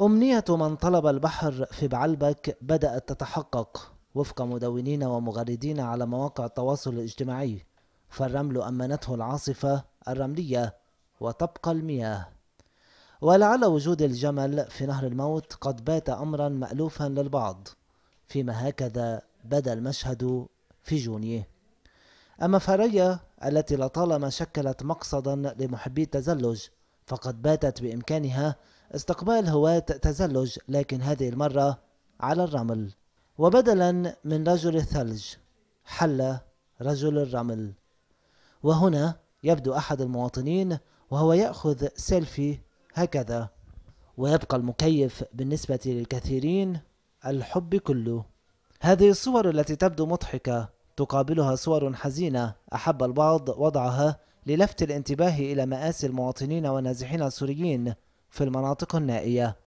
أمنية من طلب البحر في بعلبك بدأت تتحقق وفق مدونين ومغردين على مواقع التواصل الاجتماعي فالرمل أمنته العاصفة الرملية وتبقى المياه ولعل وجود الجمل في نهر الموت قد بات أمرا مألوفا للبعض فيما هكذا بدا المشهد في جونيه أما فريا التي لطالما شكلت مقصدا لمحبي التزلج فقد باتت بإمكانها استقبال هواة تزلج لكن هذه المرة على الرمل وبدلا من رجل الثلج حل رجل الرمل وهنا يبدو أحد المواطنين وهو يأخذ سيلفي هكذا ويبقى المكيف بالنسبة للكثيرين الحب كله هذه الصور التي تبدو مضحكة تقابلها صور حزينة أحب البعض وضعها للفت الانتباه إلى مآسي المواطنين والنازحين السوريين في المناطق النائية